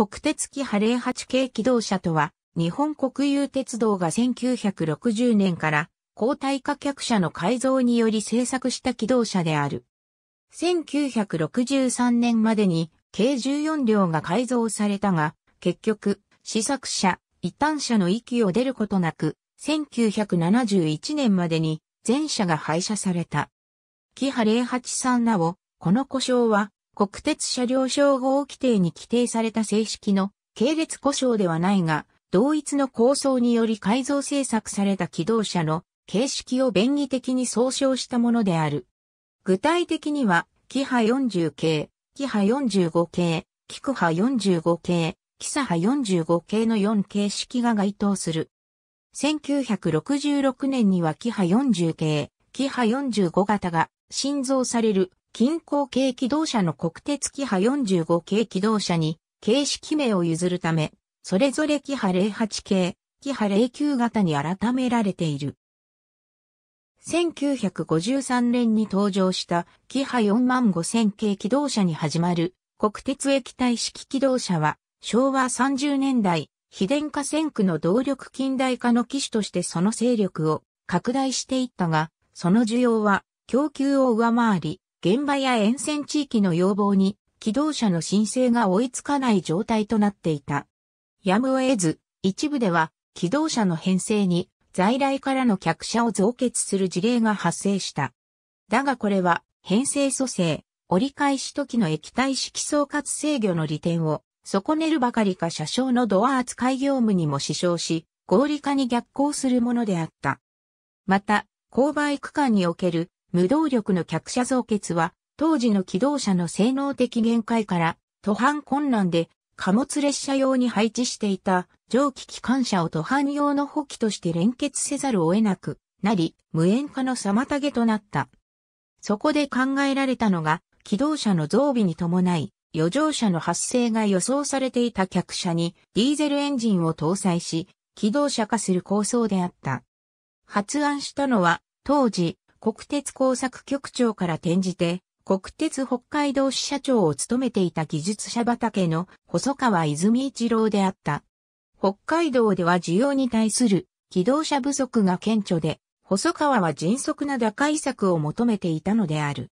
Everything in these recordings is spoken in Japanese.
国鉄機ハレー8系機動車とは、日本国有鉄道が1960年から交代化客車の改造により製作した機動車である。1963年までに計14両が改造されたが、結局、試作車、一旦車の域を出ることなく、1971年までに全車が廃車された。キハ083なお、この故障は国鉄車両称号規定に規定された正式の系列故障ではないが、同一の構想により改造制作された機動車の形式を便宜的に総称したものである。具体的には、キハ40系、キハ45系、キクハ45系、キサハ45系の4形式が該当する。1966年にはキハ40系、キハ45型が新造される近郊軽機動車の国鉄キハ45系機動車に、形式名を譲るため、それぞれキハ08系、キハ09型に改められている。1953年に登場したキハ4万5000系機動車に始まる国鉄液体式機動車は昭和30年代、非電化線区の動力近代化の機種としてその勢力を拡大していったが、その需要は供給を上回り、現場や沿線地域の要望に、機動車の申請が追いつかない状態となっていた。やむを得ず、一部では、機動車の編成に、在来からの客車を増結する事例が発生した。だがこれは、編成蘇生、折り返し時の液体式総括制御の利点を、損ねるばかりか車掌のドア扱い業務にも支障し、合理化に逆行するものであった。また、勾配区間における無動力の客車増結は、当時の機動車の性能的限界から、途半困難で、貨物列車用に配置していた蒸気機関車を途半用の補機として連結せざるを得なくなり、無縁化の妨げとなった。そこで考えられたのが、機動車の増備に伴い、余剰車の発生が予想されていた客車にディーゼルエンジンを搭載し、機動車化する構想であった。発案したのは、当時、国鉄工作局長から転じて、国鉄北海道支社長を務めていた技術者畑の細川泉一郎であった。北海道では需要に対する機動車不足が顕著で、細川は迅速な打開策を求めていたのである。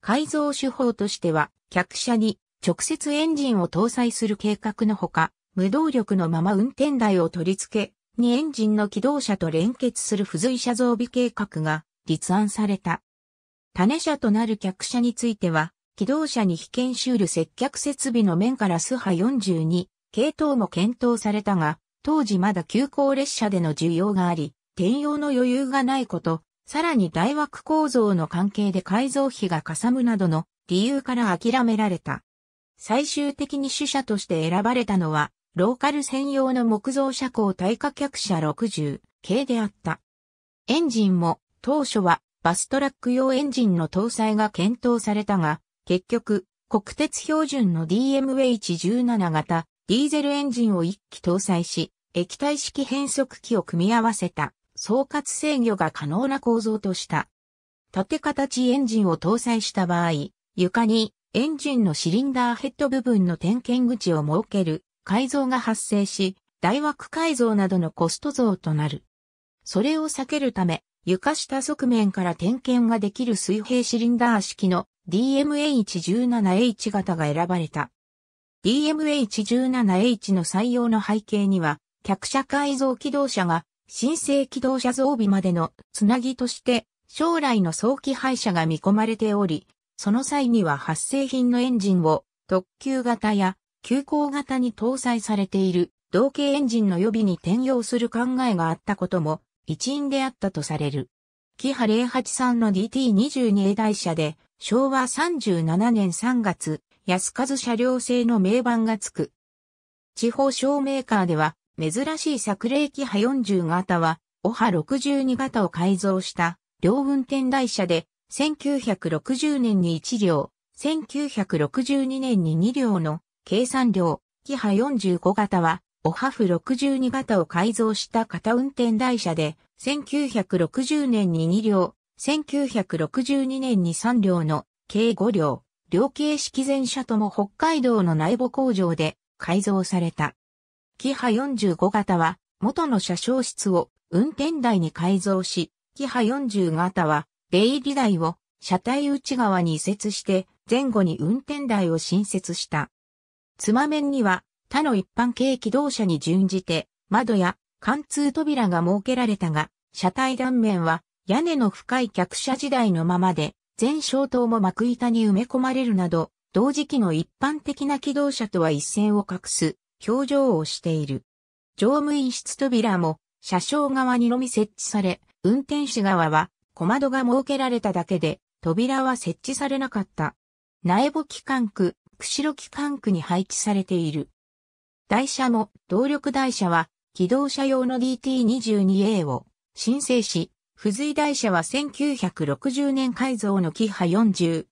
改造手法としては、客車に直接エンジンを搭載する計画のほか、無動力のまま運転台を取り付け、にエンジンの機動車と連結する付随車増備計画が立案された。種車となる客車については、機動車に被験修理接客設備の面からスハ42、系統も検討されたが、当時まだ急行列車での需要があり、転用の余裕がないこと、さらに大枠構造の関係で改造費がかさむなどの理由から諦められた。最終的に主車として選ばれたのは、ローカル専用の木造車高耐火客車60系であった。エンジンも当初はバストラック用エンジンの搭載が検討されたが、結局、国鉄標準の DMH17 型ディーゼルエンジンを1機搭載し、液体式変速機を組み合わせた総括制御が可能な構造とした。縦形エンジンを搭載した場合、床にエンジンのシリンダーヘッド部分の点検口を設ける改造が発生し、大枠改造などのコスト増となる。それを避けるため、床下側面から点検ができる水平シリンダー式の DMH17H 型が選ばれた。DMH17H の採用の背景には、客車改造機動車が新生機動車増備までのつなぎとして将来の早期廃車が見込まれており、その際には発生品のエンジンを特急型や急行型に搭載されている同型エンジンの予備に転用する考えがあったことも一員であったとされる。キハ083の DT22A 台車で、昭和37年3月、安和車両製の名板がつく。地方小メーカーでは、珍しい作例キハ40型は、オハ62型を改造した、両運転台車で、1960年に1両、1962年に2両の計算量、キハ45型は、オハフ62型を改造した型運転台車で、1960年に2両、1962年に3両の計5両、両形式全車とも北海道の内部工場で改造された。キハ45型は元の車掌室を運転台に改造し、キハ40型は出入り台を車体内側に移設して前後に運転台を新設した。つま面には他の一般軽機動車に準じて、窓や貫通扉が設けられたが、車体断面は屋根の深い客車時代のままで、全小灯も幕板に埋め込まれるなど、同時期の一般的な機動車とは一線を画す表情をしている。乗務員室扉も車掌側にのみ設置され、運転士側は小窓が設けられただけで、扉は設置されなかった。苗穂機関区、釧路機関区に配置されている。台車も動力台車は機動車用の DT22A を申請し、付随台車は1960年改造のキハ41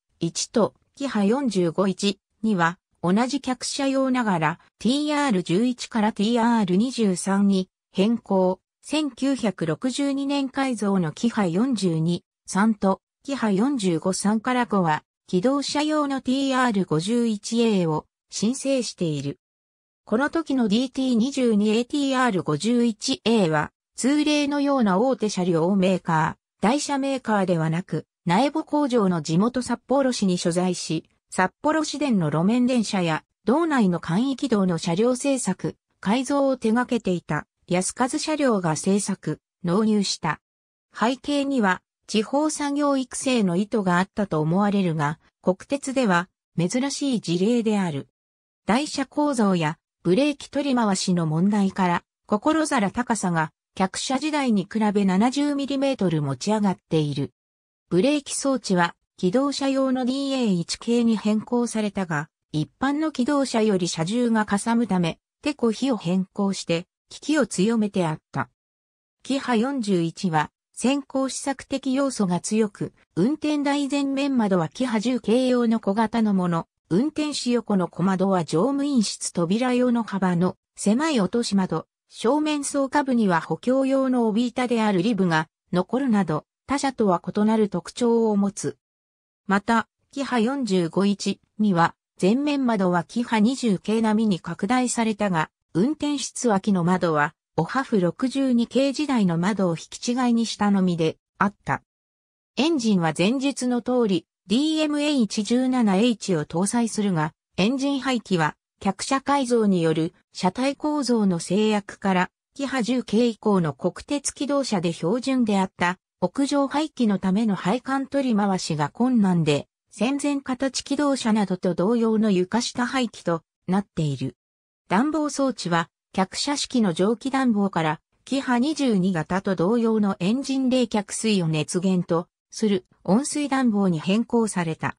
とキハ451には同じ客車用ながら TR11 から TR23 に変更。1962年改造のキハ42、3とキハ45、3から5は機動車用の TR51A を申請している。この時の DT22ATR51A は、通例のような大手車両メーカー、台車メーカーではなく、内部工場の地元札幌市に所在し、札幌市電の路面電車や、道内の簡易軌道の車両製作、改造を手掛けていた、安和車両が製作、納入した。背景には、地方産業育成の意図があったと思われるが、国鉄では、珍しい事例である。台車構造やブレーキ取り回しの問題から、心皿高さが、客車時代に比べ 70mm 持ち上がっている。ブレーキ装置は、機動車用の DA1 系に変更されたが、一般の機動車より車重がかさむため、手こ比を変更して、機器を強めてあった。キハ41は、先行試作的要素が強く、運転台前面窓はキハ10系用の小型のもの、運転士横の小窓は乗務員室扉用の幅の狭い落とし窓、正面層下部には補強用の帯板であるリブが残るなど、他社とは異なる特徴を持つ。また、キハ451には、前面窓はキハ20系並みに拡大されたが、運転室脇の窓は、オハフ62系時代の窓を引き違いにしたのみであった。エンジンは前述の通り、DMA117H を搭載するが、エンジン排気は、客車改造による車体構造の制約から、キハ10系以降の国鉄機動車で標準であった屋上排気のための配管取り回しが困難で、戦前形機動車などと同様の床下排気となっている。暖房装置は、客車式の蒸気暖房から、キハ22型と同様のエンジン冷却水を熱源とする温水暖房に変更された。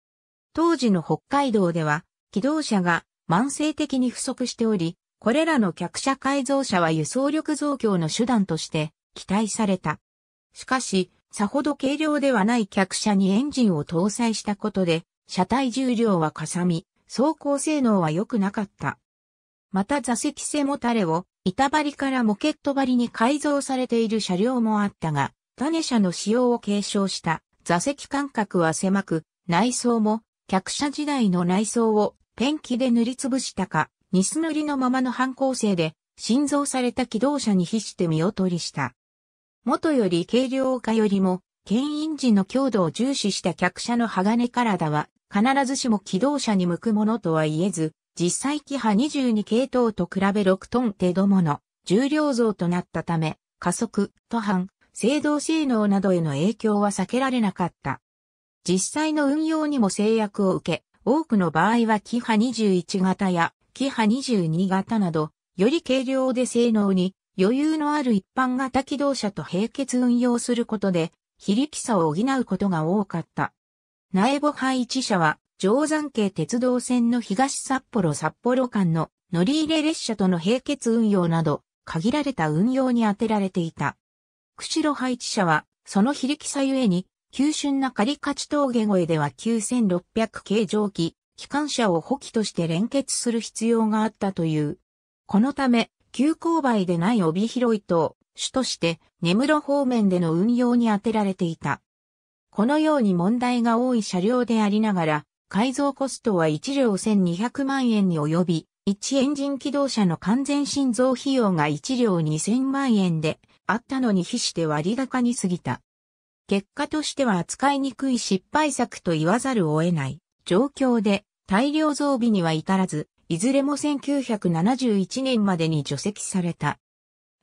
当時の北海道では、機動車が慢性的に不足しており、これらの客車改造車は輸送力増強の手段として期待された。しかし、さほど軽量ではない客車にエンジンを搭載したことで、車体重量はかさみ、走行性能は良くなかった。また座席背もたれを板張りからモケット張りに改造されている車両もあったが、種車の使用を継承した座席間隔は狭く、内装も客車時代の内装をペンキで塗りつぶしたか、ニス塗りのままの反抗性で、新造された機動車に比して見劣りした。元より軽量化よりも、牽引時の強度を重視した客車の鋼体は、必ずしも機動車に向くものとは言えず、実際機派22系統と比べ6トン程度もの重量増となったため、加速、途半、制動性能などへの影響は避けられなかった。実際の運用にも制約を受け、多くの場合はキハ21型やキハ22型など、より軽量で性能に余裕のある一般型機動車と並結運用することで、非力さを補うことが多かった。苗穂配置車は、定山系鉄道線の東札幌札幌間の乗り入れ列車との並結運用など、限られた運用に充てられていた。釧路配置者は、その非力さゆえに、急峻な狩勝峠越えでは9600系蒸気、機関車を補機として連結する必要があったという。このため、急勾配でない帯広い島、主として根室方面での運用に充てられていた。このように問題が多い車両でありながら、改造コストは1両1200万円に及び、1エンジン起動車の完全新造費用が1両2000万円で、あったのに比して割高に過ぎた。結果としては扱いにくい失敗作と言わざるを得ない状況で大量増備には至らず、いずれも1971年までに除籍された。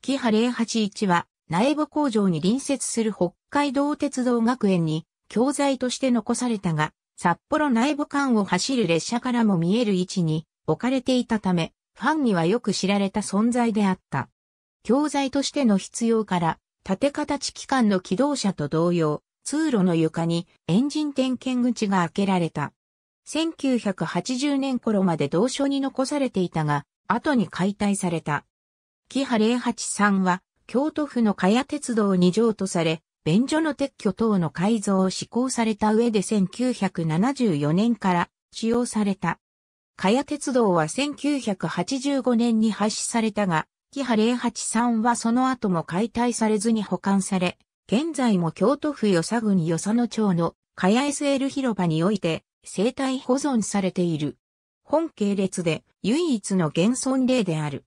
キハ081は内部工場に隣接する北海道鉄道学園に教材として残されたが、札幌内部間を走る列車からも見える位置に置かれていたため、ファンにはよく知られた存在であった。教材としての必要から、縦形機関の機動車と同様、通路の床にエンジン点検口が開けられた。1980年頃まで同書に残されていたが、後に解体された。木原083は、京都府の茅谷鉄道に譲渡され、便所の撤去等の改造を施行された上で1974年から使用された。茅谷鉄道は1985年に廃止されたが、キハ083はその後も解体されずに保管され、現在も京都府与佐郡与佐野町のカヤ SL 広場において生態保存されている。本系列で唯一の現存例である。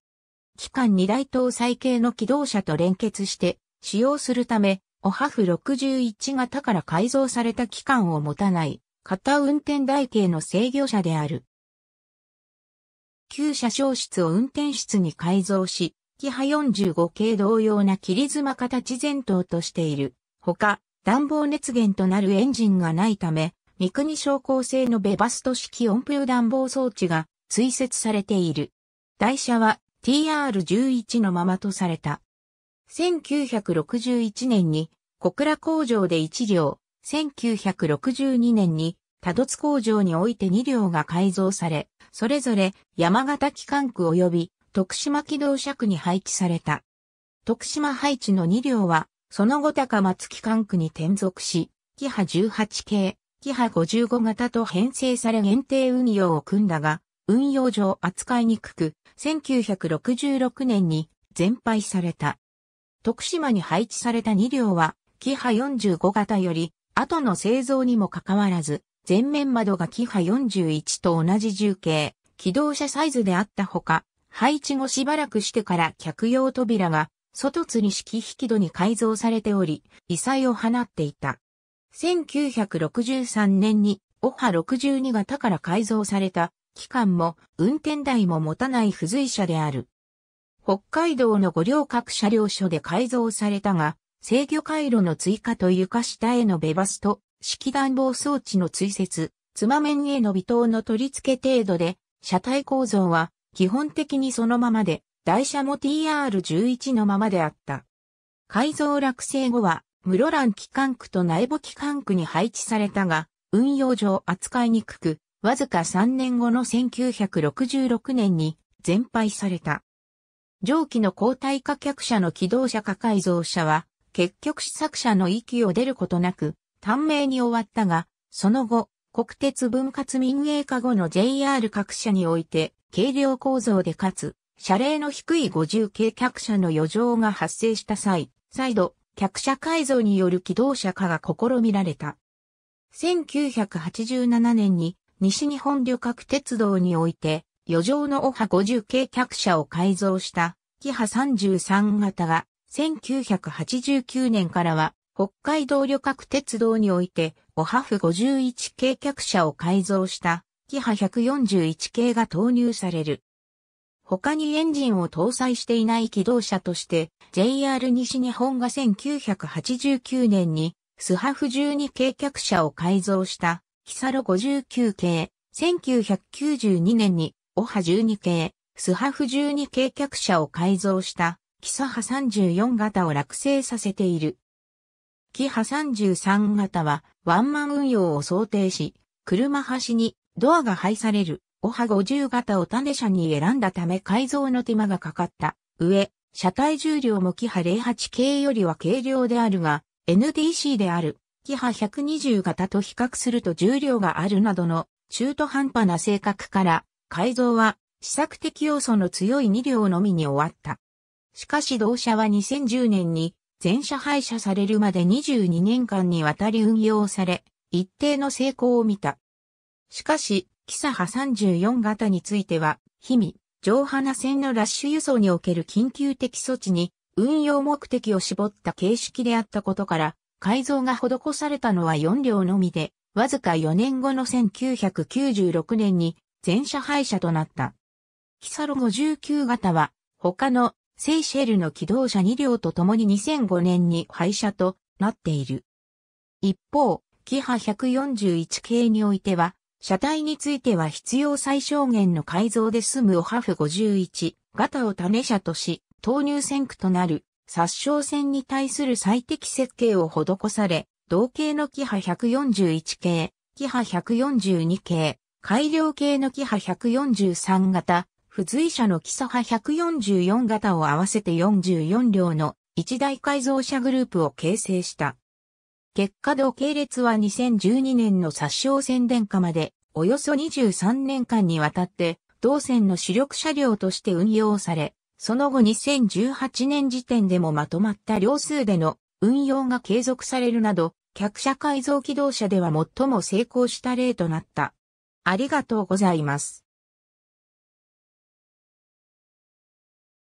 機関二大搭載系の機動車と連結して使用するため、オハフ61型から改造された機関を持たない、型運転台形の制御車である。旧車掌室を運転室に改造し、キハ45系同様な切妻形前頭としている。ほか、暖房熱源となるエンジンがないため、三国昇降性のベバスト式温風暖房装置が追設されている。台車は TR11 のままとされた。1961年に小倉工場で1両、1962年に多度津工場において2両が改造され、それぞれ山形機関区及び徳島機動車区に配置された。徳島配置の2両は、その後高松機関区に転属し、キハ18系、キハ55型と編成され限定運用を組んだが、運用上扱いにくく、1966年に全廃された。徳島に配置された2両は、キハ45型より、後の製造にもかかわらず、前面窓がキハ41と同じ重計、機動車サイズであったほか、配置後しばらくしてから客用扉が外吊り式引き戸に改造されており、異彩を放っていた。1963年にオハ62型から改造された機関も運転台も持たない付随車である。北海道の五稜郭車両所で改造されたが、制御回路の追加と床下へのベバスと式暖房装置の追設、妻面への微糖の取り付け程度で、車体構造は基本的にそのままで、台車も TR11 のままであった。改造落成後は、室蘭機関区と内部機関区に配置されたが、運用上扱いにくく、わずか3年後の1966年に全廃された。上記の交代化客車の機動車化改造車は、結局試作車の域を出ることなく、短命に終わったが、その後、国鉄分割民営化後の JR 各社において、軽量構造でかつ、車齢の低い50系客車の余剰が発生した際、再度、客車改造による機動車化が試みられた。1987年に西日本旅客鉄道において、余剰のオハ50系客車を改造した、キハ33型が、1989年からは北海道旅客鉄道において、オハフ51系客車を改造した、キハ141系が投入される。他にエンジンを搭載していない機動車として、JR 西日本が1989年に、スハフ12系客車を改造した、キサロ59系、1992年に、オハ12系、スハフ12系客車を改造した、キサハ34型を落成させている。キハ33型はワンマン運用を想定し、車端にドアが配されるオハ50型を種車に選んだため改造の手間がかかった上、車体重量もキハ08系よりは軽量であるが、NDC であるキハ120型と比較すると重量があるなどの中途半端な性格から改造は試作的要素の強い2両のみに終わった。しかし同社は2010年に全車廃車されるまで22年間にわたり運用され、一定の成功を見た。しかし、キサハ34型については、日々、上花線のラッシュ輸送における緊急的措置に、運用目的を絞った形式であったことから、改造が施されたのは4両のみで、わずか4年後の1996年に全車廃車となった。キサロ59型は、他のセイシェルの機動車2両と共に2005年に廃車となっている。一方、キハ141系においては、車体については必要最小限の改造で済むオハフ51型を種車とし、投入線区となる殺傷線に対する最適設計を施され、同型のキハ141系、キハ142系、改良系のキハ143型、付随車の基礎派144型を合わせて44両の一大改造車グループを形成した。結果同系列は2012年の殺傷宣伝下までおよそ23年間にわたって同線の主力車両として運用され、その後2018年時点でもまとまった両数での運用が継続されるなど、客車改造機動車では最も成功した例となった。ありがとうございます。